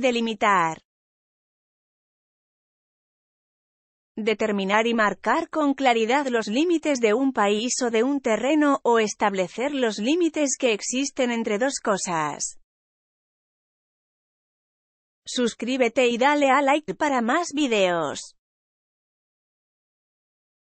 delimitar, determinar y marcar con claridad los límites de un país o de un terreno o establecer los límites que existen entre dos cosas. Suscríbete y dale a like para más videos.